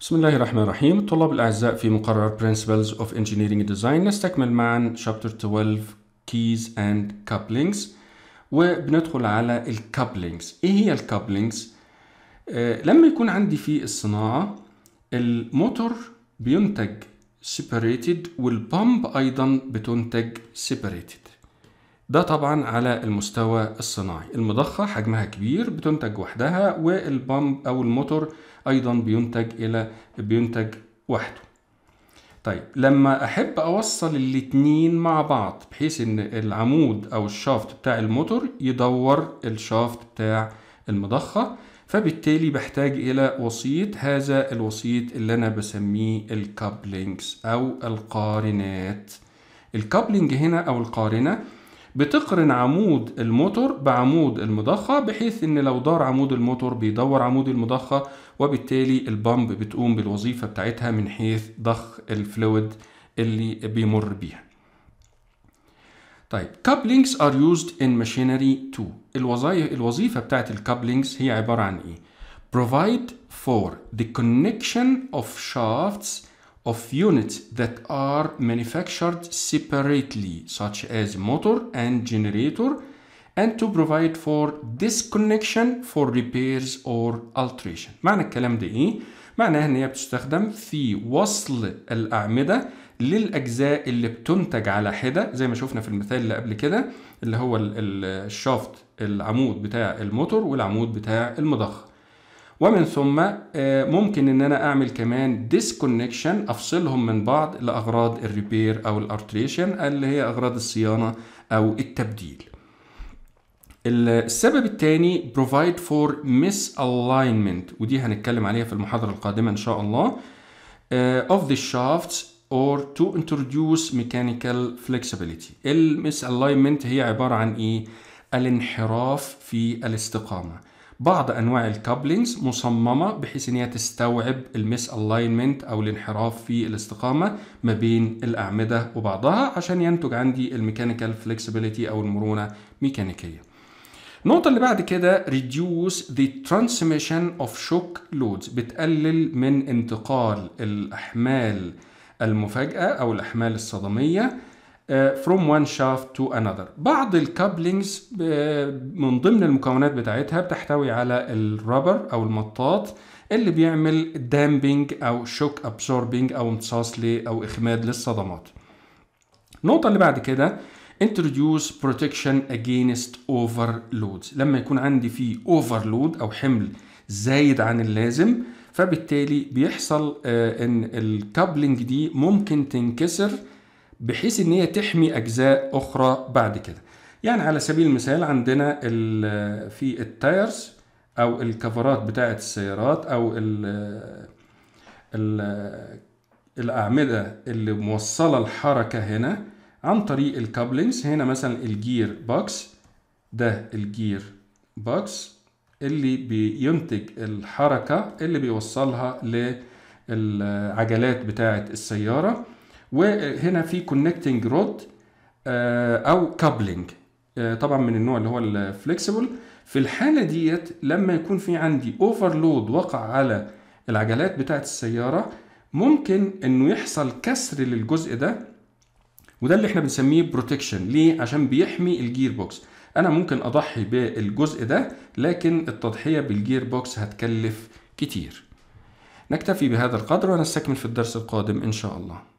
بسم الله الرحمن الرحيم الطلاب الأعزاء في مقرر Principles of Engineering Design نستكمل معا Chapter 12 Keys and Couplings وبندخل على الكابلينجز إيه هي الكابلينجز؟ آه لما يكون عندي في الصناعة الموتور بينتج separated والبامب أيضا بتنتج separated ده طبعا على المستوى الصناعي المضخة حجمها كبير بتنتج وحدها والبامب أو الموتور أيضا بينتج إلى بينتج وحده طيب لما أحب أوصل الاتنين مع بعض بحيث إن العمود أو الشافت بتاع الموتور يدور الشافت بتاع المضخة فبالتالي بحتاج إلى وسيط هذا الوسيط اللي أنا بسميه الكابلينجز أو القارنات الكابلينج هنا أو القارنة بتقرن عمود الموتور بعمود المضخه بحيث ان لو دار عمود الموتور بيدور عمود المضخه وبالتالي البامب بتقوم بالوظيفه بتاعتها من حيث ضخ الفلويد اللي بيمر بيها طيب couplings are used in machinery too الوظيفة, الوظيفة بتاعت الكابلينجز هي عبارة عن ايه provide for the connection of shafts of units that are manufactured separately, such as motor and generator, and to provide for disconnection for repairs or alteration. معنى الكلام ده ايه؟ معناها ان هي بتستخدم في وصل الاعمده للاجزاء اللي بتنتج على حده زي ما شفنا في المثال اللي قبل كده اللي هو الشافت العمود بتاع الموتور والعمود بتاع المضخه ومن ثم آه، ممكن ان انا اعمل كمان ديسكونكشن افصلهم من بعض لاغراض الريبير او الارتريشن اللي هي اغراض الصيانه او التبديل السبب الثاني provide for misalignment ودي هنتكلم عليها في المحاضرة القادمة إن شاء الله اوف آه، of the shafts or to introduce mechanical flexibility المسالاينمنت هي عبارة عن إيه؟ الانحراف في الاستقامة بعض انواع الكابلينجز مصممه بحيث ان هي تستوعب المس الاينمنت او الانحراف في الاستقامه ما بين الاعمده وبعضها عشان ينتج عندي الميكانيكال فليكسبيليتي او المرونه ميكانيكيه النقطة اللي بعد كده reduce the transmission of shock loads بتقلل من انتقال الأحمال المفاجئة أو الأحمال الصدمية آه، from one shaft to another بعض الكابلينجز آه، من ضمن المكونات بتاعتها بتحتوي على الرابر او المطاط اللي بيعمل دامبنج او شوك ابسوربينج او امتصاص او اخماد للصدمات النقطة اللي بعد كده introduce protection against overloads لما يكون عندي في overload او حمل زايد عن اللازم فبالتالي بيحصل آه، ان الكابلينج دي ممكن تنكسر بحيث ان هي تحمي اجزاء اخرى بعد كده يعني على سبيل المثال عندنا في التايرز او الكفرات بتاعه السيارات او الـ الـ الاعمده اللي موصله الحركه هنا عن طريق الكابلينجز هنا مثلا الجير بوكس ده الجير بوكس اللي بينتج الحركه اللي بيوصلها للعجلات بتاعه السياره وهنا في كونكتنج رود آه، او كابلنج آه، طبعا من النوع اللي هو الفليكسبل في الحاله ديت لما يكون في عندي اوفرلود وقع على العجلات بتاعه السياره ممكن انه يحصل كسر للجزء ده وده اللي احنا بنسميه بروتكشن ليه عشان بيحمي الجير بوكس انا ممكن اضحي بالجزء ده لكن التضحيه بالجير بوكس هتكلف كتير نكتفي بهذا القدر ونستكمل في الدرس القادم ان شاء الله